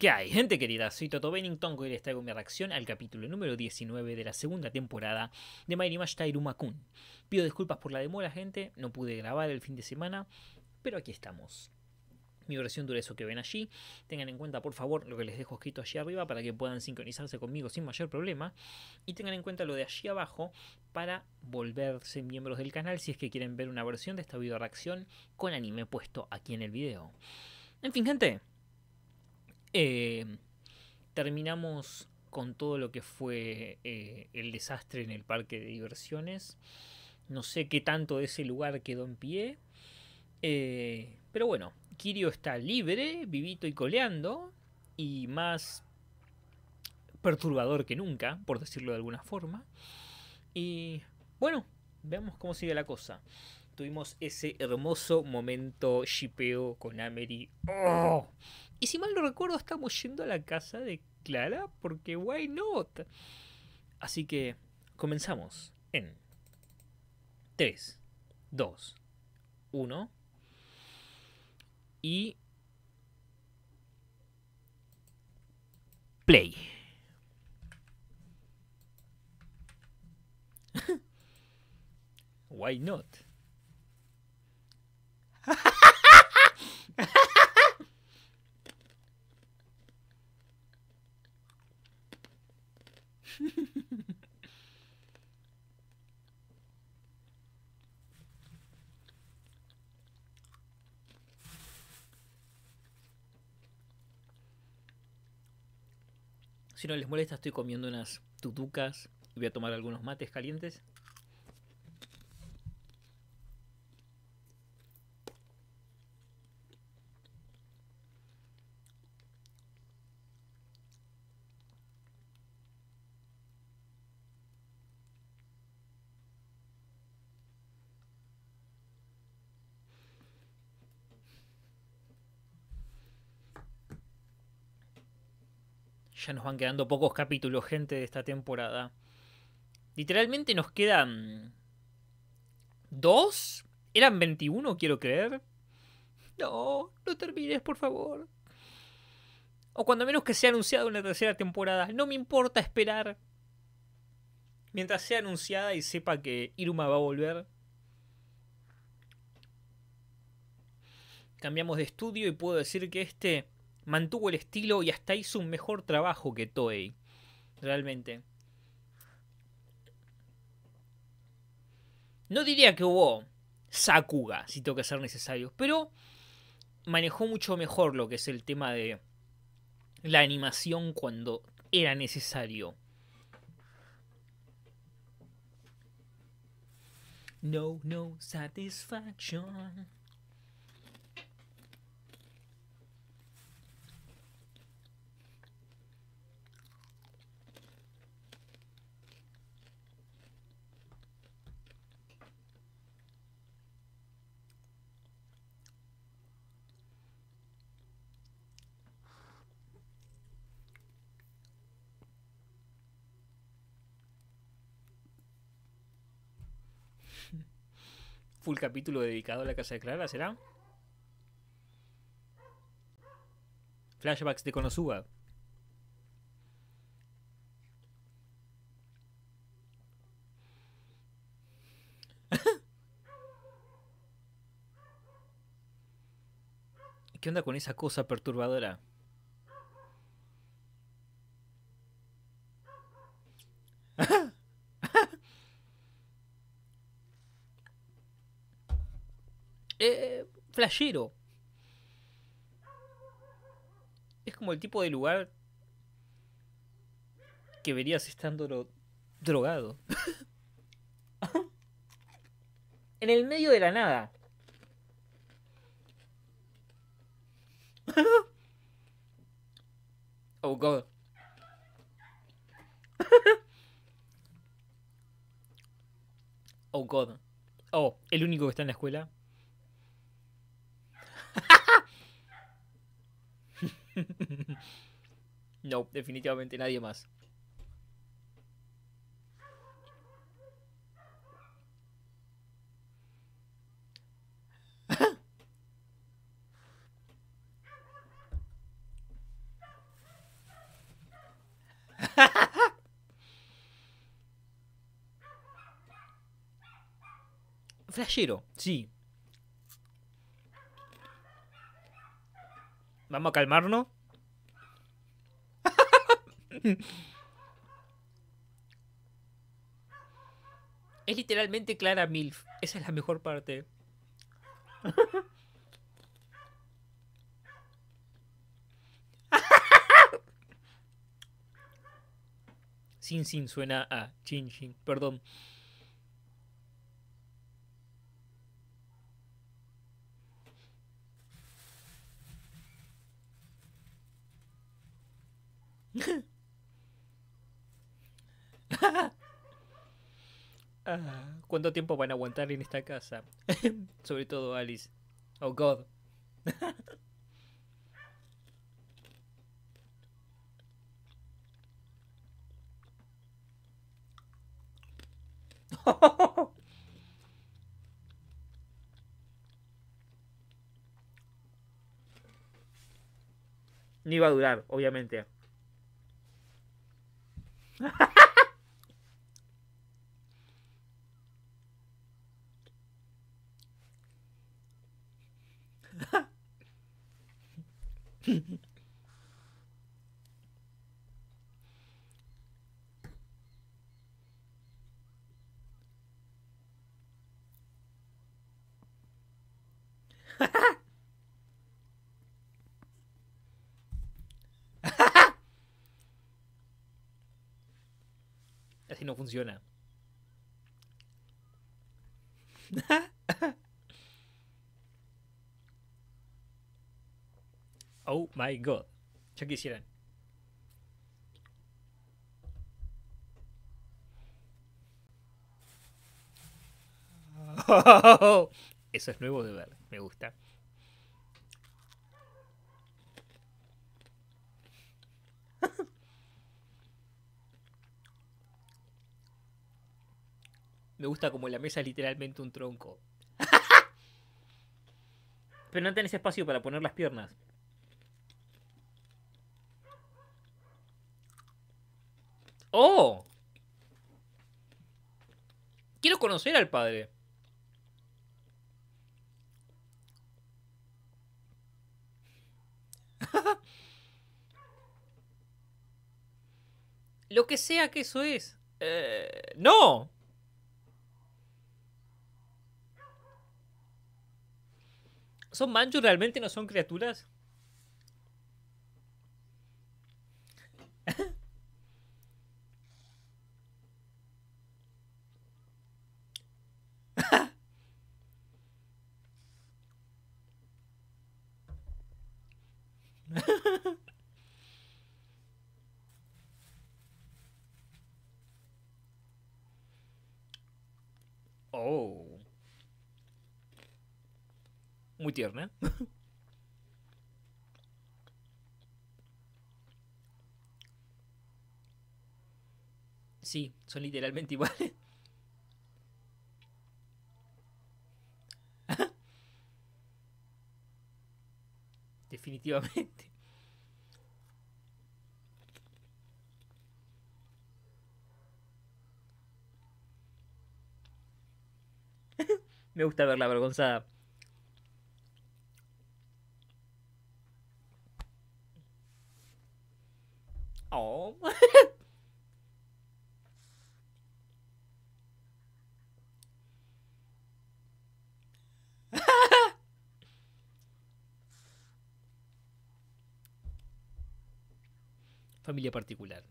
¿Qué hay, gente querida? Soy Toto Bennington y les traigo mi reacción al capítulo número 19 de la segunda temporada de My Mash Kun. Pido disculpas por la demora, gente, no pude grabar el fin de semana, pero aquí estamos. Mi versión dura eso que ven allí. Tengan en cuenta, por favor, lo que les dejo escrito allí arriba para que puedan sincronizarse conmigo sin mayor problema. Y tengan en cuenta lo de allí abajo para volverse miembros del canal si es que quieren ver una versión de esta video reacción con anime puesto aquí en el video. En fin, gente, eh, terminamos con todo lo que fue eh, el desastre en el parque de diversiones. No sé qué tanto de ese lugar quedó en pie. Eh, pero bueno, Kirio está libre, vivito y coleando. Y más perturbador que nunca, por decirlo de alguna forma. Y bueno, veamos cómo sigue la cosa tuvimos ese hermoso momento shipeo con Amery. ¡Oh! Y si mal no recuerdo, estamos yendo a la casa de Clara, porque why not? Así que comenzamos en 3, 2, 1. Y. Play. Why not? Si no les molesta, estoy comiendo unas tutucas y voy a tomar algunos mates calientes. nos van quedando pocos capítulos, gente, de esta temporada. Literalmente nos quedan... ¿Dos? ¿Eran 21, quiero creer? No, no termines, por favor. O cuando menos que sea anunciada una tercera temporada. No me importa esperar. Mientras sea anunciada y sepa que Iruma va a volver. Cambiamos de estudio y puedo decir que este mantuvo el estilo y hasta hizo un mejor trabajo que Toei. Realmente. No diría que hubo Sakuga, si tengo que ser necesario, pero manejó mucho mejor lo que es el tema de la animación cuando era necesario. No, no satisfaction. full capítulo dedicado a la Casa de Clara, ¿será? Flashbacks de Konosuba. ¿Qué onda con esa cosa perturbadora? Es como el tipo de lugar que verías estando drogado. en el medio de la nada. oh god. oh god. Oh, el único que está en la escuela. no, definitivamente nadie más. Flashero, sí, Vamos a calmarnos. es literalmente Clara Milf. Esa es la mejor parte. Sin Sin suena a Chin Chin, perdón. cuánto tiempo van a aguantar en esta casa. Sobre todo Alice. Oh God. Ni va a durar, obviamente. Así no funciona. My God. Ya quisieran. eso es nuevo de ver, me gusta. Me gusta como la mesa es literalmente un tronco. Pero no tenés espacio para poner las piernas. ¡Oh! Quiero conocer al padre. Lo que sea que eso es. Eh, ¡No! ¿Son manchos realmente? ¿No son criaturas? muy tierna. Sí, son literalmente iguales. Definitivamente. Me gusta verla avergonzada. familia particular.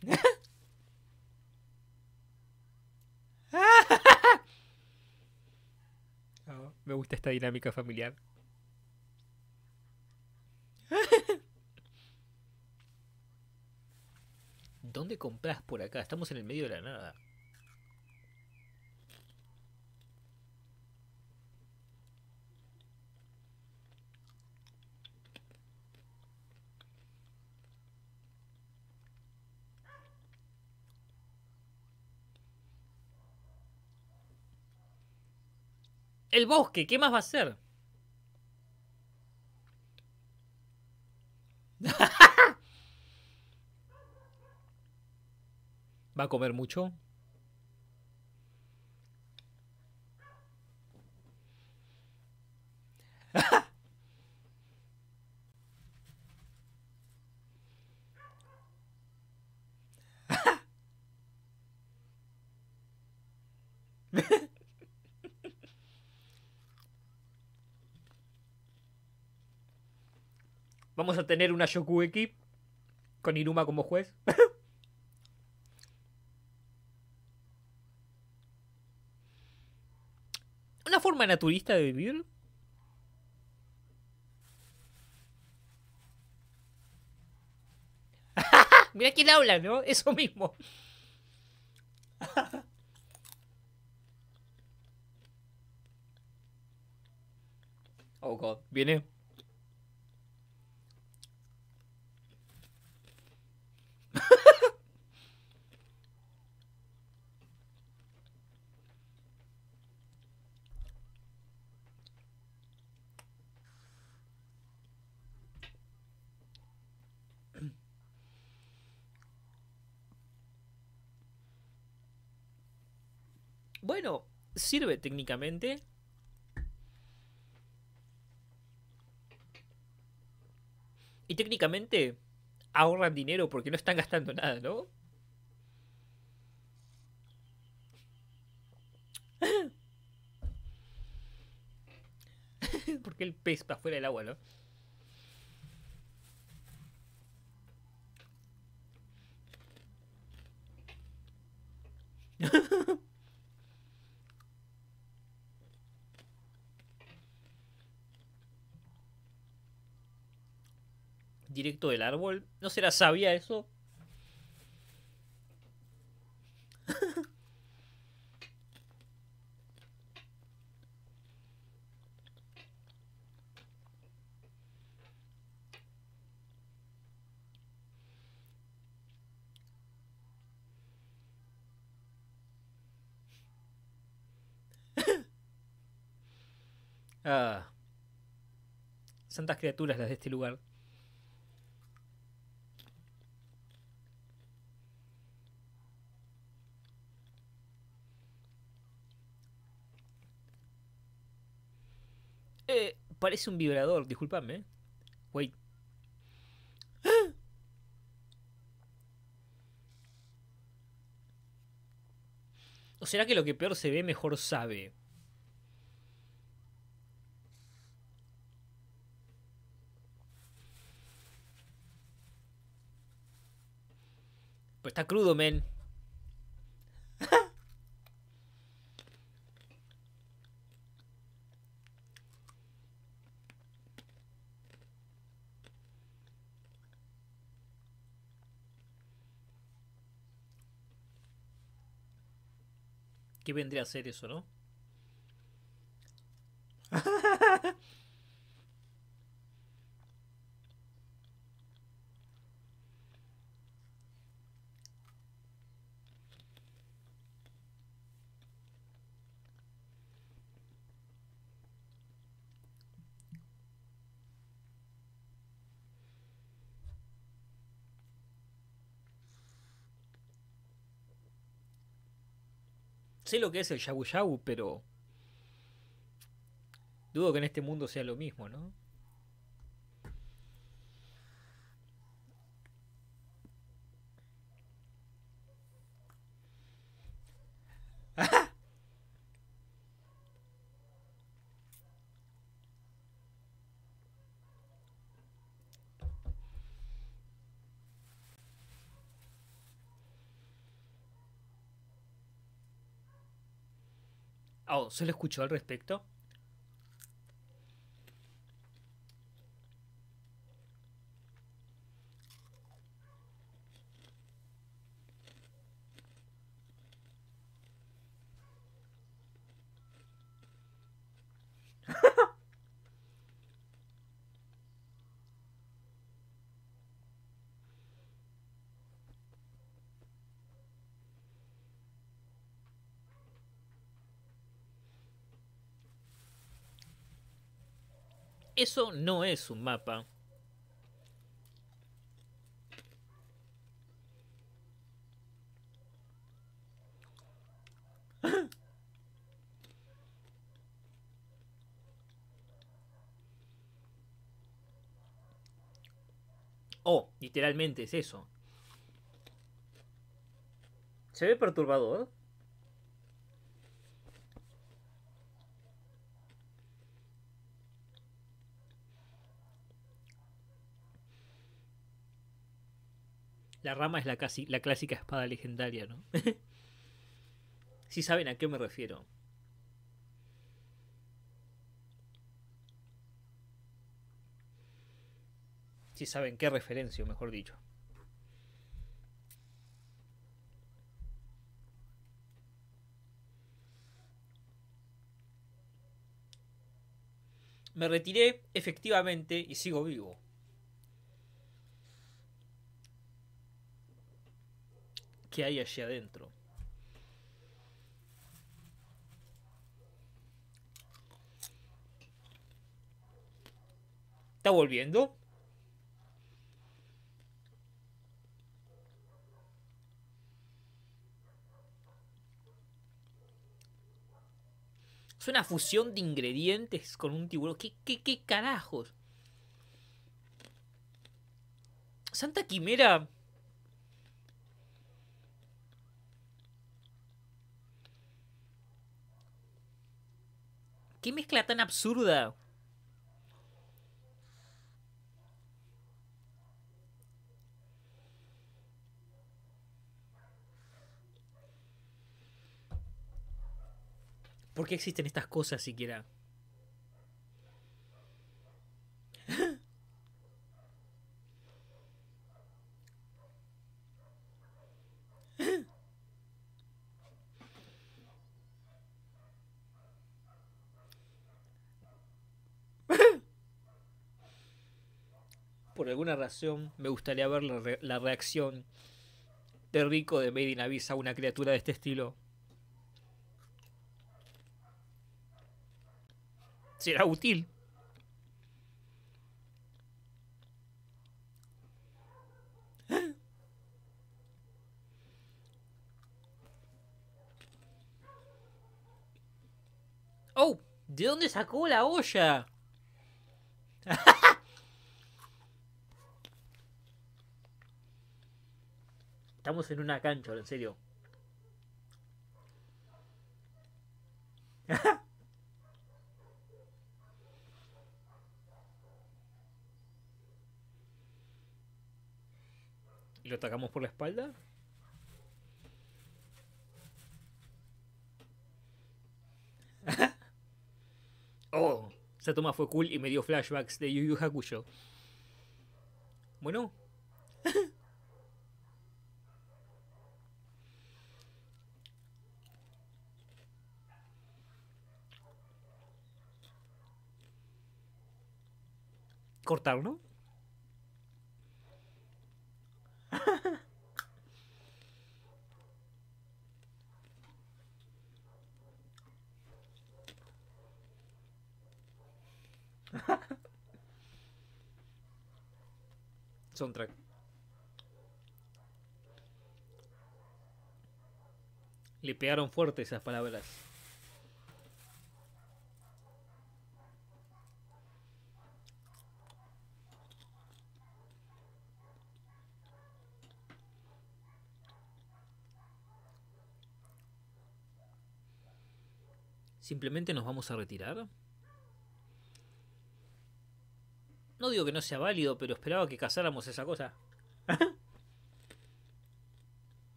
Ah, me gusta esta dinámica familiar. ¿Dónde compras por acá? Estamos en el medio de la nada. el bosque, ¿qué más va a hacer? ¿Va a comer mucho? Vamos a tener una Shokugeki con Inuma como juez. una forma naturista de vivir. Mira quién habla, ¿no? Eso mismo. oh, God. Viene. bueno, sirve técnicamente. Y técnicamente ahorran dinero porque no están gastando nada, ¿no? porque el pez para fuera del agua, ¿no? directo del árbol. ¿No será sabia eso? ah. Santas criaturas las de este lugar. Eh, parece un vibrador, discúlpame. Wait. ¿O será que lo que peor se ve, mejor sabe? Pues está crudo, men. ¿Qué vendría a ser eso, no? sé lo que es el Yabu Yabu, pero dudo que en este mundo sea lo mismo, ¿no? Oh, lo escuchó al respecto. Eso no es un mapa. Oh, literalmente es eso. Se ve perturbador. La rama es la, casi, la clásica espada legendaria, ¿no? si saben a qué me refiero. Si saben qué referencia, mejor dicho. Me retiré efectivamente y sigo vivo. ¿Qué hay allí adentro. ¿Está volviendo? Es una fusión de ingredientes con un tiburón. ¿Qué, qué, qué carajos? Santa Quimera ¿Qué mezcla tan absurda? ¿Por qué existen estas cosas siquiera? Por alguna razón, me gustaría ver la, reacción de Rico de Made in Abyss a una criatura de este estilo. Será útil. ¡Oh! ¿De dónde sacó la olla? Estamos en una cancha, en serio. ¿Y lo atacamos por la espalda? esa toma fue cool y me dio flashbacks de Yu Yu Hakusho. Bueno. Cortarlo. Son Soundtrack. Le pegaron fuerte esas palabras. Simplemente nos vamos a retirar. No digo que no sea válido, pero esperaba que cazáramos esa cosa.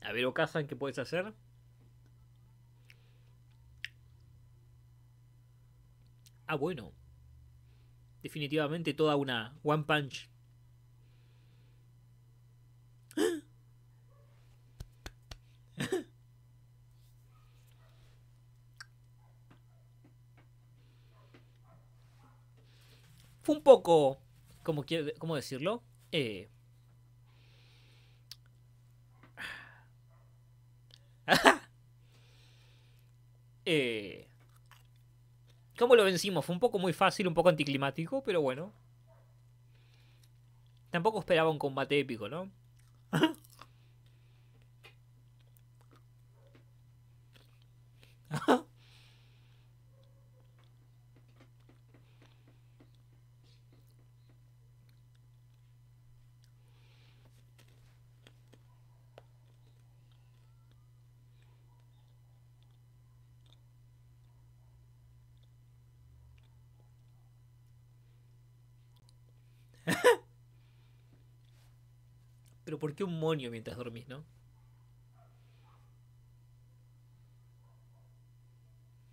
A ver, o cazan, ¿qué puedes hacer? Ah, bueno. Definitivamente toda una One Punch. fue un poco, como ¿cómo decirlo? Eh, eh... ¿Cómo lo vencimos? Fue un poco muy fácil, un poco anticlimático, pero bueno. Tampoco esperaba un combate épico, ¿no? Pero ¿por qué un monio mientras dormís, no?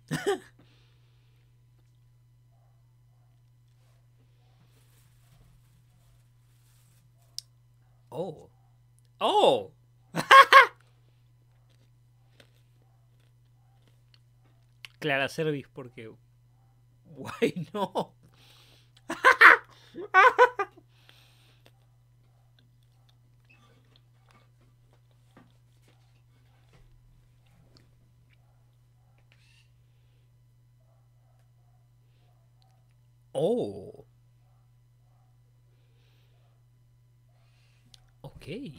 oh. Oh. Clara service porque... Guay, no. oh. Okay.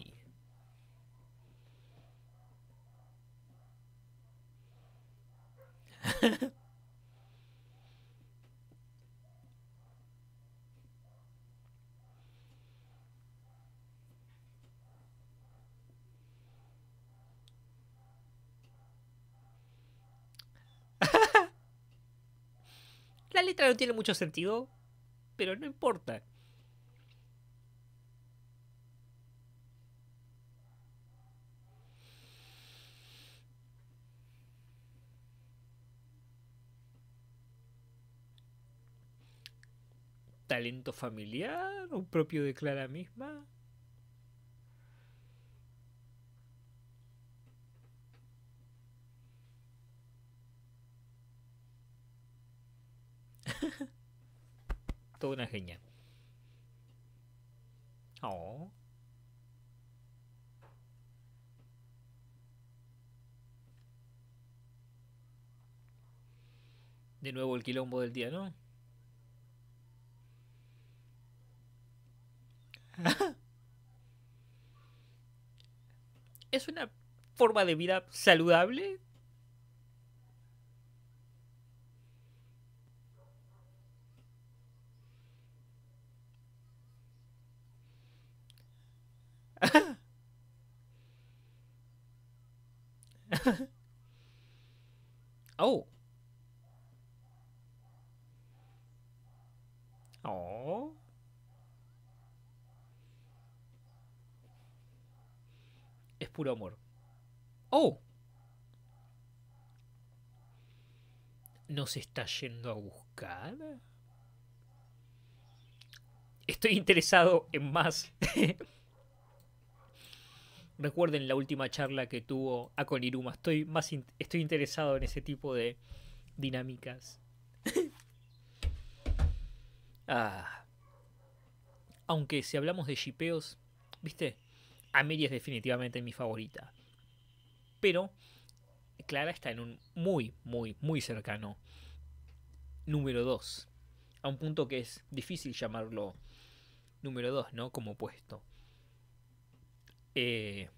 La letra no tiene mucho sentido, pero no importa. talento familiar o propio de Clara misma? toda una genia. Oh. De nuevo el quilombo del día, ¿no? ¿Es una forma de vida saludable? oh. Oh. Es puro amor. Oh. ¿Nos está yendo a buscar? Estoy interesado en más. Recuerden la última charla que tuvo a Iruma. Estoy más estoy interesado en ese tipo de dinámicas. ah. Aunque si hablamos de shipeos, ¿viste? Amelia es definitivamente mi favorita. Pero Clara está en un muy, muy, muy cercano número 2. A un punto que es difícil llamarlo número 2, ¿no? Como puesto. Eh,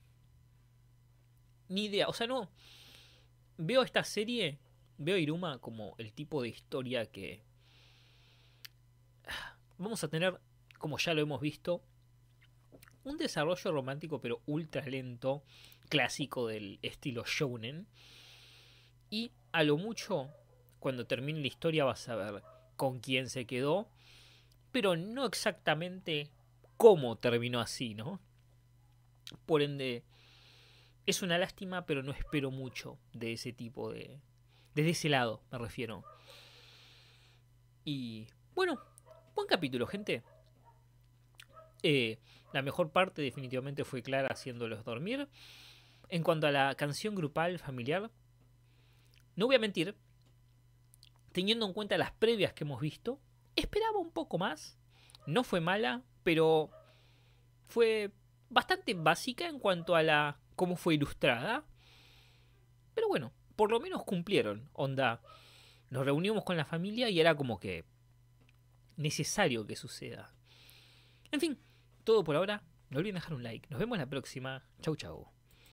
ni idea, o sea, no. Veo esta serie, veo Iruma como el tipo de historia que ah, vamos a tener, como ya lo hemos visto, un desarrollo romántico pero ultra lento, clásico del estilo shounen. Y a lo mucho, cuando termine la historia vas a ver con quién se quedó, pero no exactamente cómo terminó así, ¿no? Por ende, es una lástima, pero no espero mucho de ese tipo de... Desde ese lado, me refiero. Y bueno, buen capítulo, gente. Eh, la mejor parte definitivamente fue Clara haciéndolos dormir. En cuanto a la canción grupal familiar, no voy a mentir, teniendo en cuenta las previas que hemos visto, esperaba un poco más. No fue mala, pero fue bastante básica en cuanto a la cómo fue ilustrada. Pero bueno, por lo menos cumplieron. Onda, nos reunimos con la familia y era como que necesario que suceda. En fin, todo por ahora. No olviden dejar un like. Nos vemos la próxima. Chau, chau.